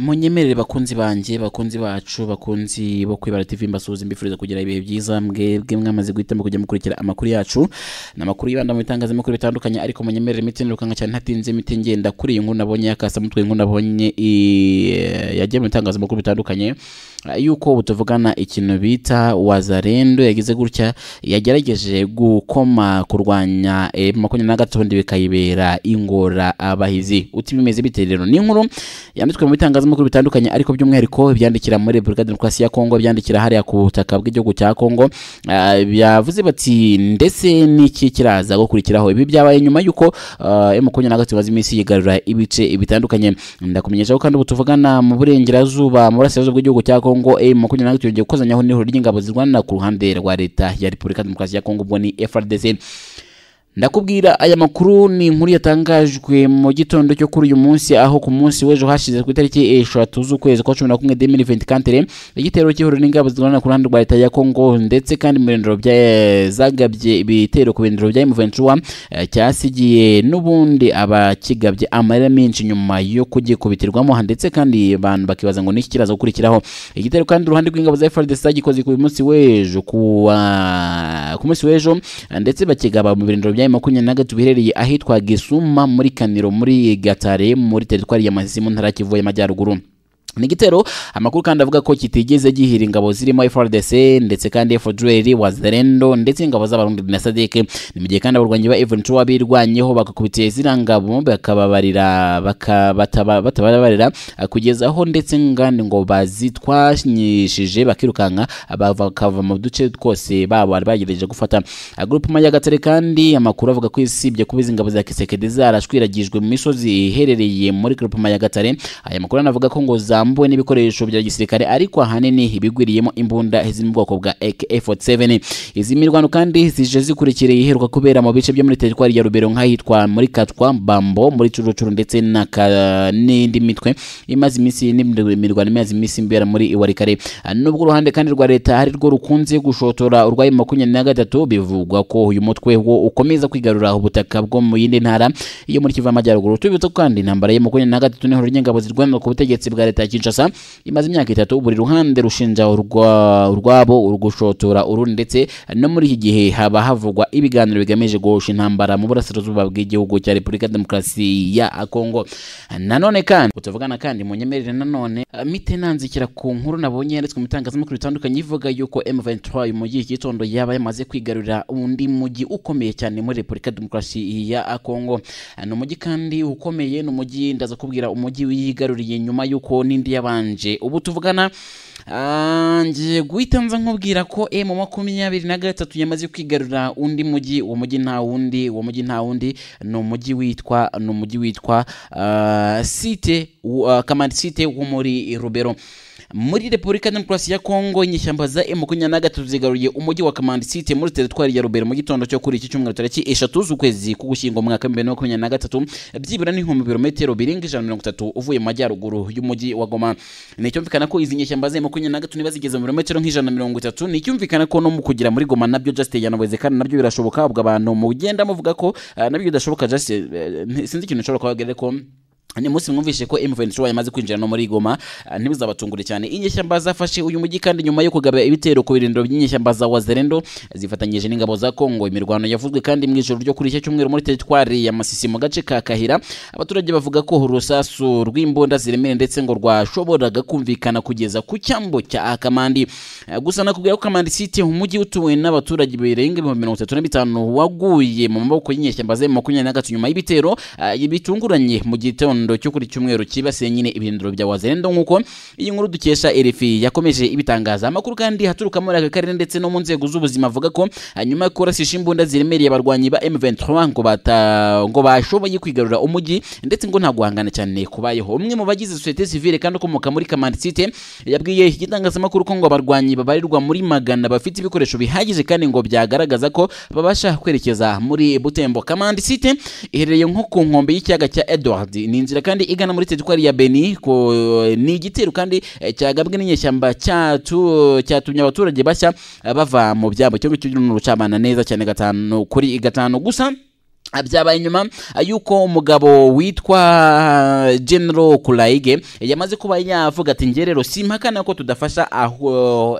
munyemerere bakunzi banjye bakunzi bacu bakunzi bo kwibara tv mbasuhuza mbifuriza kugira ibihe byiza mwebwe mwamaze guhitamo kujya mukurikira amakuru yacu ni amakuru yibanda mu bitangazamakuru bitandukanye ariko munyemerere imiti nirukanka cyane ntatinze imiti ngenda kuri iyi nkuru nabonye yakasamutwe inkuru nabonye yagiye mu bitangazamakuru bitandukanye yuko tuvugana ikintu bita wazarendo yagize gutya yagerageje gukoma kurwanya eh, makumyabiri na gatatu bikayibera ingora abahizi uti bimeze rero ni inkuru yanditswe mu bitangazamakuru ibitangazamakuru bitandukanye ariko by'umwihariko byandikira muri Repubulika Demokarasi ya Kongo byandikira hariya ku butaka bw'igihugu cya Kongo ah, byavuze bati ndetse n'iki kiraza gukurikiraho ibi byabaye nyuma y'uko emukonya ah, na gatatu iminsi yigarura ibice bitandukanye ndakumenyesha ko kandi ubutuvugana mu burengerazuba mu burasirazuba bw'igihugu cya Kongo emukonya eh, na gatatu yongeye gukozanyaho n'ihuriro ry'ingabo zirwana ku ruhande rwa leta ya Repubulika Demokarasi ya Kongo ubwo ni frdc ndakubwira aya makuru ni inkuru yatangajwe mu gitondo cyo kuri uyu munsi aho ku munsi w'ejo hashize ku itariki eshatu z'ukwezi kwa cumi na kumwe demiri venti kantere igitero cy'ihuriro n'ingabo zirwana ku ruhande rwa leta ya kongo ndetse kandi mu birindiro zagabye ibitero ku birindiro bya emuventura eh, cyasigiye n'ubundi abakigabye amarira menshi nyuma yo kugikubitirwamo ndetse kandi abantu bakibaza ngo n'iki kiraza gukurikiraho igitero kandi uruhande rw'ingabo za efuperi gikoze ku munsi w'ejo ah, ku munsi w'ejo ndetse bakigaba mu birindiro bya makumyabiri na gatatu biherereye ahitwa Gisuma muri Kaniro muri Gatare muri teritwari ya Masisi mu ntara ya Kivu y'Amajyaruguru ni igitero amakuru kandi avuga ko kitigeze gihira ingabo zirimo FRDC ndetse kandi FDLR Wazalendo ndetse ingabo z'abarundi na SADC ni mu gihe kandi abarwanyi ba Even Chua birwanyeho bakakubitiye zira ngabo bakababarira bakabatabarira ah, kugeza aho ndetse ngandi ngo bazitwanyishije bakirukanka ah, bakava mu duce twose babo bari bagerageje gufata ah, groupement ya kandi amakuru avuga ko isibye kuba izi ngabo za Kisekedi zarashwiragijwe mu misozi iherereye muri groupement ya Gatare aya makuru anavuga ko ngo za bambuwe n'ibikoresho bya gisirikare ariko ahanini bigwiriyemo imbunda ziri mu bwoko bwa AK47 izi mirwano kandi zije zikurikiriye iheruka kubera mu bice byo muri teritwari ya Rubero nk'ahitwa muri Katwa Bambo muri Curucuru ndetse na n'indi mitwe imaze iminsi mirwano imaze iminsi imbera muri Warikare nubwo uruhande kandi rwa leta hari rwo rukunze gushotora urwaye makumyabiri na gatatu bivugwa ko uyu mutwe wo ukomeza kwigarura ubutaka bwo mu yindi ntara yo muri Kivu y'Amajyaruguru tubibutsa kandi intambara ya makumyabiri na gatatu niho ingabo zirwanira ku butegetsi bwa leta Kinshasa imaze imyaka itatu buri ruhande rushinja urwabo urugushotora urundi ndetse no muri iki gihe haba havugwa ibiganiro bigamije guhosha intambara mu burasirazuba bw'igihugu cya Repubulika Demokarasi ya Kongo nanone kandi utavugana kandi mu nyemerere nanone mite nanzikira ku nkuru nabonye yanditswe mu itangazamakuru bitandukanye ivuga yuko M23 mu gihe gitondo yaba yamaze kwigarurira undi mujyi ukomeye cyane muri Repubulika Demokarasi ya Kongo ni umujyi kandi ukomeye ni umujyi ndaza kubwira umujyi wigaruriye nyuma yuko n'indi n'indi yabanje ubu tuvugana ah, ngiye guhita nza nkubwira ko emu eh, makumyabiri na gatatu yamaze kwigarura undi mujyi uwo mujyi nta wundi uwo mujyi nta wundi ni umujyi witwa ni umujyi witwa site ah, kamari ah, site wo muri rubero muri repubulika ya demokarasi ya kongo inyishyamba za emu makumyabiri na gatatu zigaruye umujyi wa kamandi site muri teritwari ya rubero mu gitondo cyo kuri iki cyumweru tariki eshatu z'ukwezi k'ugushyingo mu mwaka bibiri na makumyabiri na gatatu byibura n'ibihumbi birometero birenga ijana mirongo itatu uvuye mu majyaruguru y'umujyi wa goma ni icyumvikana ko izi nyishyamba za emu makumyabiri na gatatu niba zigeze mu birometero nk'ijana mirongo itatu ni icyumvikana ko no mu kugera muri goma nabyo jasite yanabonetse kandi nabyo birashoboka ahubwo abantu mugenda muvuga ko eh, nabyo bidashoboka jasite eh, sinzi ikintu nshobora kubabwira ariko ni munsi mwumvise ko M23 yamaze kwinjira no muri Goma eh, ntibizabatungure cyane inyeshyamba zafashe uyu mujyi kandi nyuma yo kugaba ibitero ku birindiro by'inyeshyamba za Wazalendo zifatanyije n'ingabo za Kongo imirwano yavuzwe kandi mu ijoro ryo kuri iki cyumweru muri teritwari ya Masisi mu gace ka Kahira abaturage bavuga ko urusasu rw'imbunda ziremereye ndetse ngo rwashoboraga kumvikana kugeza ku cyambo cya Akamandi eh, gusa nakubwira ko Kamandi City umujyi utuwe n'abaturage birenga ibihumbi mirongo itatu na bitanu waguye mu maboko y'inyeshyamba za makumyabiri na gatatu nyuma y'ibitero eh, bitunguranye mu gitondo cy'ikiganiro cyo kuri cyumweru cyibasiye nyine ibihinduro bya wazalendo nk'uko iyi nkuru dukesha RFI yakomeje ibitangaza amakuru kandi haturuka muri aka karere ndetse no mu nzego z'ubuzima avuga ko hanyuma yo kurasisha imbunda ziremereye abarwanyi ba m ngo bata ngo bashoboye kwigarura umujyi ndetse ngo nta guhangana cyane kubayeho umwe mu bagize societe civile kandi ukomoka muri Kamandi yabwiye igitangazamakuru ko ngo abarwanyi babarirwa muri magana bafite ibikoresho bihagije kandi ngo byagaragaza ko babasha kwerekeza muri Butembo Kamandi City iherereye nko ku nkombe y'ikiyaga cya Edward ninzi inzira kandi igana muri teritwari ya beni eh, ni igitero kandi eh, cyagabwe n'inyeshyamba cyacu cyatumye abaturage bashya eh, bava mu byabo cyo gucyo n'urucabana neza cyane gatanu kuri gatanu gusa byabaye inyuma eh, yuko umugabo witwa eh, genero kurayige eh, yamaze kuba yavuga ati ngerero si impakana ko tudafasha aho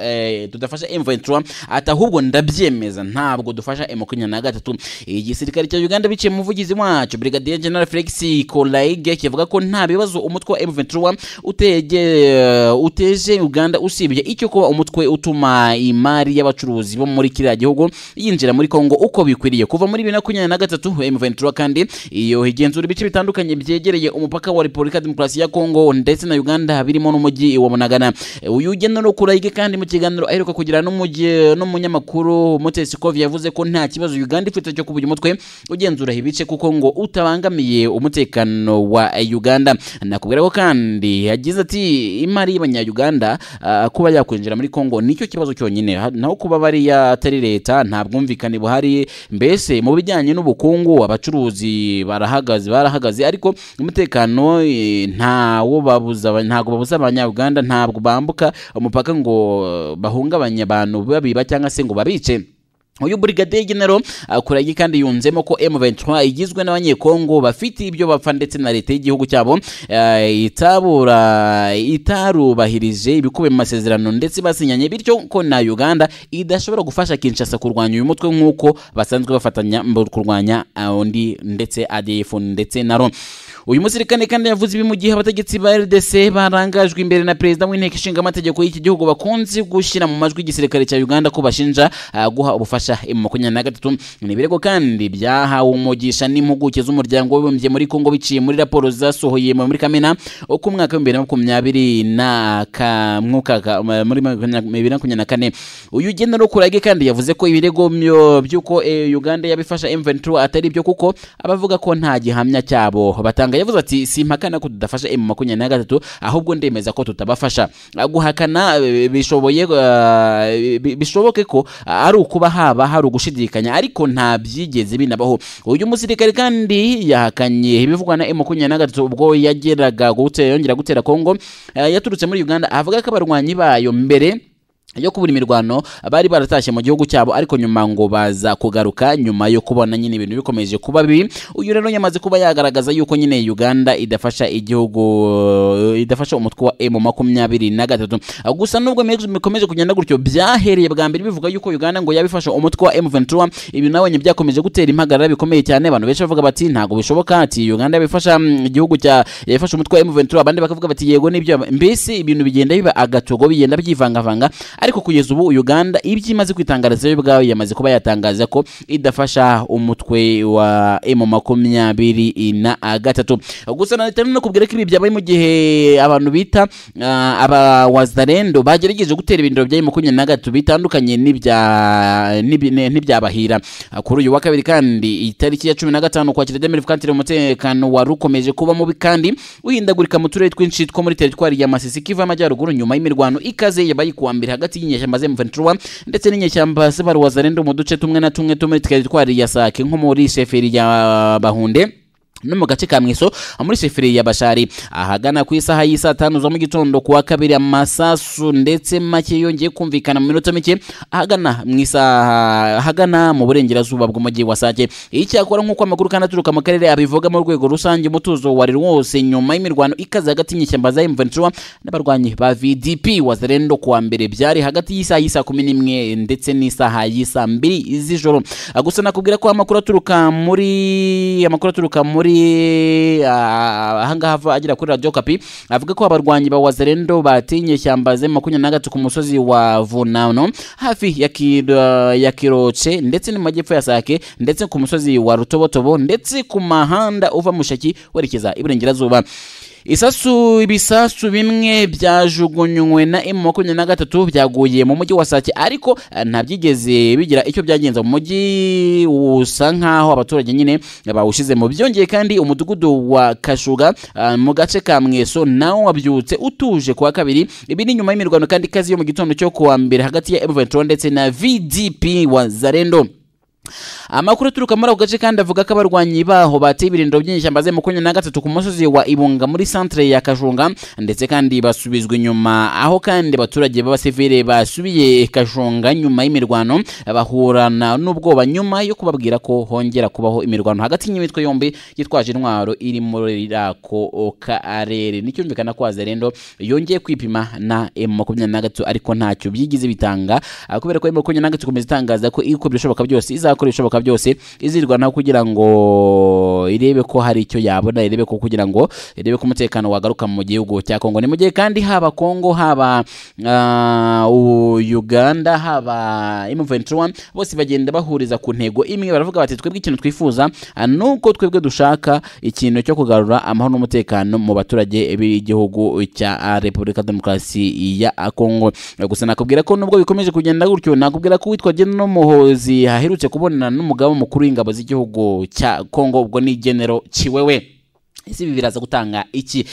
tudafasha emventura ati ndabyemeza ntabwo dufasha emukanya na gatatu igisirikare cya uganda biciye umuvugizi wacu brigadier general felix kurayige kivuga ko nta bibazo umutwe wa emventura uteje uganda usibye icyo kuba umutwe utuma imari y'abacuruzi bo muri kiriya gihugu yinjira muri Congo uko bikwiriye kuva muri bibiri na makumyabiri na gatatu M23 kandi iyo igenzura ibice bitandukanye byegereye umupaka wa Republika Demokarasi ya Kongo ndetse na Uganda birimo n'umujyi wa Bunagana uyu ugenda no kurayige kandi mu kiganiro aheruka kugira n'umujyi n'umunyamakuru Moses Kov yavuze ko nta kibazo Uganda ifite cyo kubuja umutwe ugenzura ibice kuko ngo utabangamiye umutekano wa Uganda nakubwira ko kandi yagize ati imari y'abanyayuganda ah, kuba yakwinjira muri Kongo nicyo kibazo cyonyine naho kuba bari atari leta nta buhari mbese mu bijyanye n'ubukungu abacuruzi barahagaze barahagaze ariko umutekano eh, ntawo babuza ntago babuza abanyabuganda ntabwo bambuka umupaka ngo bahungabanye abantu babiba cyangwa se ngo babice uyu Brigadier General uh, Kuragi kandi yunzemo ko M23 igizwe n'abanyekongo bafite ibyo bapfa ndetse na leta y'igihugu cyabo uh, itabura itarubahirije ibikubiye mu masezerano ndetse basinyanye bityo ko na Uganda idashobora gufasha Kinshasa kurwanya uyu mutwe nk'uko basanzwe bafatanya kurwanya uh, undi ndetse ADF ndetse na ROM uyu musirikare kandi yavuze ibi mu gihe abategetsi ba rdc barangajwe imbere na perezida w'inteko ishinga amategeko y'iki gihugu bakunze gushyira mu majwi igisirikare cya uganda ko bashinja ah, guha ubufasha mu makumyabiri na gatatu ni kandi byahawe umugisha n'impuguke z'umuryango w'abibumbye muri Congo biciye muri raporo zasohoye muri kamena uko umwaka w'ibihumbi na makumyabiri na muri bibiri na makumyabiri na kane uyu ugenda rukurage kandi yavuze ko ibirego by'uko eh, uganda yabifasha m atari byo kuko abavuga ko nta gihamya cyabo batanga muganga yavuze ati simpakana ko tudafasha emu makumyabiri na gatatu ahubwo ndemeza ko tutabafasha guhakana eh, bishoboye eh, bishoboke ko ari ukuba haba hari ugushidikanya ariko nta byigeze binabaho uyu musirikare kandi yahakanye ibivugwa na emu makumyabiri na gatatu ubwo yageraga yongera gutera kongo eh, yaturutse muri uganda avuga ko abarwanyi bayo mbere yo kubura imirwano bari baratashye mu gihugu cyabo ariko nyuma ngo baza kugaruka nyuma yo kubona nyine ibintu bikomeje kuba bibi uyu rero yamaze kuba yagaragaza yuko nyine Uganda idafasha igihugu idafasha umutwe wa M makumyabiri na gatatu gusa nubwo bikomeje kugenda gutyo byahereye bwa mbere bivuga yuko Uganda ngo yabifasha umutwe wa M23 ibi nabonye byakomeje gutera impagarara bikomeye cyane abantu benshi bavuga bati ntago bishoboka ati Uganda bifasha mm, igihugu cya yafashe umutwe wa M23 abandi bakavuga bati yego nibyo mbese ibintu bigenda biba agatogo bigenda byivangavanga ariko kugeza ubu uganda ibyo imaze kwitangariza yo ubwayo yamaze kuba yatangaza ko idafasha umutwe wa emu makumyabiri na gatatu gusa na leta no kubwira ko ibi byabaye mu gihe abantu bita ah, abawazarendo bagerageje gutera ibindiro bya emu makumyabiri na gatatu bitandukanye n'ibyabahira kuri uyu wa kabiri kandi itariki ya cumi na gatanu kwakira demeri fukantire umutekano wari ukomeje kuba mubi kandi uhindagurika mu turere twinshi two muri teritwari ya masisi kiva amajyaruguru nyuma y'imirwano ikaze yabaye kuwa mbere hagati hagati y'inyeshyamba M23 ndetse n'inyeshyamba z'abaruwaza mu duce tumwe na tumwe tumwe twari twariyasake nko muri sheferi ya Bahunde no mu gace ka mweso muri seferi ya bashari ahagana ku isaha y'isaa tanu zo mu gitondo kuwa kabiri amasasu ndetse make yongeye kumvikana mu minota mike ahagana mu isaha ahagana mu burengerazuba bw'umujyi wa sake icyakora nk'uko amakuru kandi aturuka mu karere abivuga mu rwego rusange umutuzo wari wose nyuma y'imirwano ikaze hagati y'inyishyamba za m n'abarwanyi ba VDP wazalendo kuwa mbere byari hagati y'isaha y'isaa kumi n'imwe ndetse n'isaha y'isaa mbiri z'ijoro gusa nakubwira ko amakuru aturuka muri amakuru aturuka muri ahangaha agera kuri radiyo kapi avuga ko abarwanyi ba wazerendo batinye ishyamba ze makumyabiri na gatatu ku musozi wa vunano hafi ya eh, kiroce ndetse no ya sake ndetse ku musozi wa rutobotobo ndetse ku mahanda uva mushaki werekeza iburengerazuba isasu ibisasu bimwe byajugunywe na emu makumyabiri na gatatu byaguye mu mujyi wa sake ariko eh, ntabyigeze bigira icyo byagenze mu mujyi usa nkaho abaturage nyine bawushyizemo byongeye kandi umudugudu wa kashuga eh, mu gace ka mweso nawo wabyutse utuje kuwa kabiri ibi ni nyuma y'imirwano kandi ikaze yo mu gitondo cyo kuwa mbere hagati ya emu ndetse na vdp wa zarendo amakuru aturuka muri ako gace kandi avuga ko abarwanyi baho bateye ibirindiro by'inyishyamba zemukunya na gatatu ku musozi wa ibunga muri centre ya kajunga ndetse kandi basubizwa inyuma aho kandi abaturage b'abasivile basubiye kajunga nyuma y'imirwano bahurana n'ubwoba nyuma yo kubabwira ko hongera kubaho imirwano hagati y'imitwe yombi yitwaje intwaro iri muri ako karere n'icyumvikana ko azerendo yongeye kwipima na M makumyabiri na gatatu ariko ntacyo byigize bitanga kubera ko M makumyabiri na gatatu ikomeza itangaza ko ibiko byose byose izakora ibishoboka byose izirwa kugira ngo irebe ko hari icyo yabona irebe ko kugira ngo irebe ko umutekano wagaruka mu gihugu cya kongo ni mu gihe kandi haba kongo haba uh, Uganda haba m bose bagenda bahuriza ku ntego imwe baravuga bati twebwe ikintu twifuza nuko twebwe dushaka ikintu cyo kugarura amahoro n'umutekano mu baturage b'igihugu cya Repubulika Demokarasi ya Kongo gusa nakubwira ko nubwo bikomeje kugenda gutyo nakubwira ko witwa General Muhozi haherutse kubonana n'umugaba mukuru w'ingabo z'igihugu cya Kongo ubwo ni genero kiwewe ese ibi biraza gutanga iki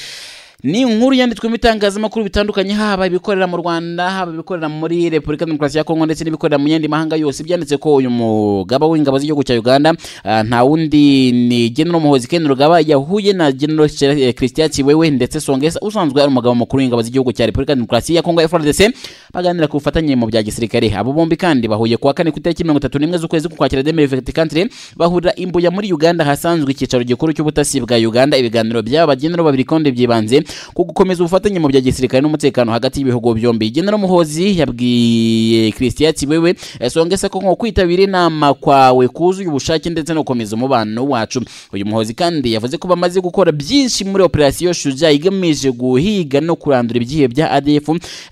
ni inkuru yanditswe mu bitangazamakuru bitandukanye haba ibikorera mu rwanda haba ibikorera muri repubulika demokarasi ya kongo ndetse n'ibikorera mu yindi mahanga yose byanditse ko uyu mugaba w'ingabo z'igihugu cya uganda ah, nta wundi ni genero muhozi ken rugaba yahuye na genero eh, christian kiwewe ndetse songesa usanzwe ari umugabo mukuru w'ingabo z'igihugu cya repubulika demokarasi ya kongo frdc baganira ku bufatanye mu bya gisirikare abo bombi kandi bahuye kuwa kane ku itariki mirongo itatu n'imwe z'ukwezi k'ukwakira demi vaticantire bahurira imbuya muri uganda hasanzwe icyicaro gikuru cy'ubutasi bwa uganda ibiganiro by'aba bagenero babiri konde byibanze ku gukomeza ubufatanye mu bya gisirikare n'umutekano hagati y'ibihugu byombi General Muhozi yabwiye Christian Kibewe Songese ko nko kwitabira inama kwawe kuzuye ubushake ndetse no gukomeza umubano wacu uyu muhozi kandi yavuze ko bamaze gukora byinshi muri operasiyo Shuja igamije guhiga no kurandura ibyihe bya ADF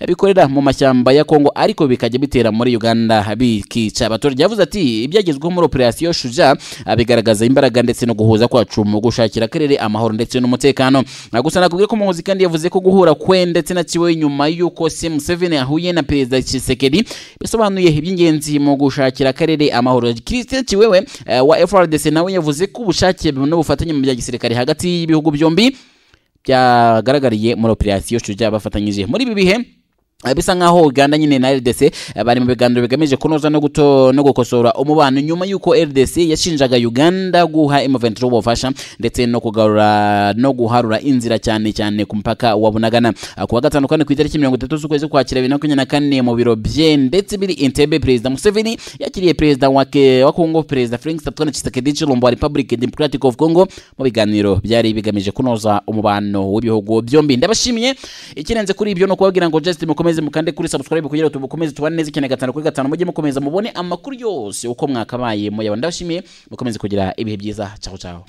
bikorera mu mashyamba ya Kongo ariko bikajya bitera muri Uganda bikica abaturage yavuze ati ibyagezweho muri operasiyo Shuja bigaragaza imbaraga ndetse no guhuza kwacu mu gushakira akarere amahoro ndetse n'umutekano gusa nakubwiye ko Muhozi kandi yavuze ko guhura kwe ndetse na Kiwe nyuma y'uko se Museveni yahuye na Perezida Tshisekedi bisobanuye iby'ingenzi mu gushakira akarere amahoro Christian Kiwewe uh, wa FRDC nawe yavuze ko ubushake n'ubufatanye mu bya gisirikare hagati y'ibihugu byombi byagaragariye muri operasiyo Shujaa bafatanyije muri ibi bihe Eh, bisa nkaho uganda nyine na rdc eh, bari mu biganiro bigamije kunoza no gukosora umubano nyuma y'uko rdc yashinjaga uganda guha emuventi ubufasha ndetse no kugarura no guharura inzira cyane cyane ku mupaka wa bunagana eh, ku wa gatanu kane ku itariki mirongo itatu z'ukwezi kwa bibiri na makumyabiri na kane mu biro bye ndetse biri intebe perezida museveni yakiriye perezida wa kongo perezida frank satwana kisekedi cirumbo wa republic democratic of congo mu biganiro byari bigamije kunoza umubano w'ibihugu byombi ndabashimiye ikirenze kuri ibyo ni ukubabwira ngo just mukomeze mukomeze mukande kuri subscribe kugira ngo tubukomeze tubane neza icyenda gatanu kuri gatanu mujye mukomeza mubone amakuru yose uko mwakabaye muyabona ndabashimiye mukomeze kugira ibihe byiza ciao ciao